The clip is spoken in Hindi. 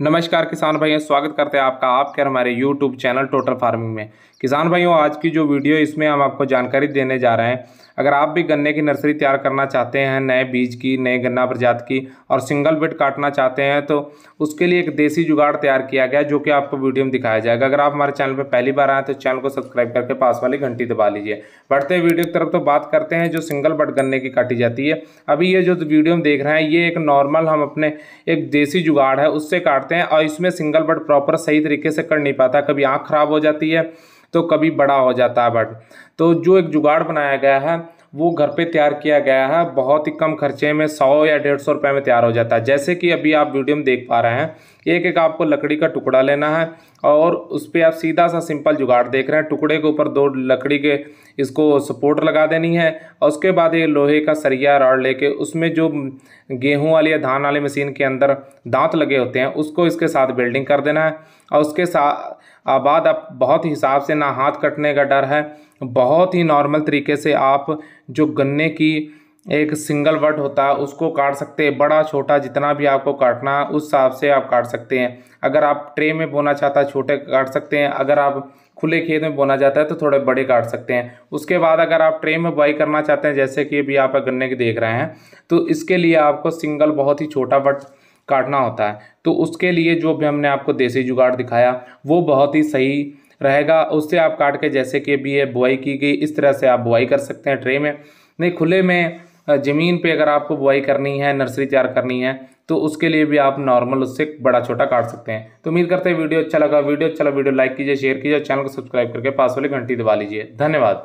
नमस्कार किसान भाइयों स्वागत करते हैं आपका आपके हमारे YouTube चैनल टोटल फार्मिंग में किसान भाइयों आज की जो वीडियो इसमें हम आपको जानकारी देने जा रहे हैं अगर आप भी गन्ने की नर्सरी तैयार करना चाहते हैं नए बीज की नए गन्ना प्रजाति की और सिंगल बेड काटना चाहते हैं तो उसके लिए एक देसी जुगाड़ तैयार किया गया जो कि आपको वीडियो में दिखाया जाएगा अगर आप हमारे चैनल पर पहली बार आए तो चैनल को सब्सक्राइब करके पास वाली घंटी दबा लीजिए बढ़ते वीडियो की तरफ तो बात करते हैं जो सिंगल बट गन्ने की काटी जाती है अभी ये जो वीडियो में देख रहे हैं ये एक नॉर्मल हम अपने एक देसी जुगाड़ है उससे काटते हैं और इसमें सिंगल बट प्रॉपर सही तरीके से कर नहीं पाता कभी आँख खराब हो जाती है तो कभी बड़ा हो जाता है बट तो जो एक जुगाड़ बनाया गया है वो घर पे तैयार किया गया है बहुत ही कम खर्चे में सौ या डेढ़ सौ रुपये में तैयार हो जाता है जैसे कि अभी आप वीडियो में देख पा रहे हैं एक एक आपको लकड़ी का टुकड़ा लेना है और उस पर आप सीधा सा सिंपल जुगाड़ देख रहे हैं टुकड़े के ऊपर दो लकड़ी के इसको सपोर्ट लगा देनी है और उसके बाद ये लोहे का सरिया रॉड लेके उसमें जो गेहूं वाली या धान वाली मशीन के अंदर दांत लगे होते हैं उसको इसके साथ बेल्डिंग कर देना है और उसके साथ बाद आप बहुत हिसाब से ना हाथ कटने का डर है बहुत ही नॉर्मल तरीके से आप जो गन्ने की एक सिंगल वर्ड होता है उसको काट सकते हैं बड़ा छोटा जितना भी आपको काटना है उस हिसाब से आप काट सकते हैं अगर आप ट्रे में बोना चाहता है छोटे काट सकते हैं अगर आप खुले खेत में बोना चाहता है तो थोड़े बड़े काट सकते हैं उसके बाद अगर आप ट्रे में बुआई करना चाहते हैं जैसे कि अभी आप गन्ने के देख रहे हैं तो इसके लिए आपको सिंगल बहुत ही छोटा वट काटना होता है तो उसके लिए जो भी हमने आपको देसी जुगाड़ दिखाया वो बहुत ही सही रहेगा उससे आप काट के जैसे कि भी ये बुआई की गई इस तरह से आप बुआई कर सकते हैं ट्रे में नहीं खुले में ज़मीन पे अगर आपको बुआई करनी है नर्सरी तैयार करनी है तो उसके लिए भी आप नॉर्मल उससे बड़ा छोटा काट सकते हैं तो उम्मीद करते हैं वीडियो अच्छा लगा वीडियो अच्छा लगा वीडियो लाइक कीजिए शेयर कीजिए चैनल को सब्सक्राइब करके पास वाली घंटी दबा लीजिए धन्यवाद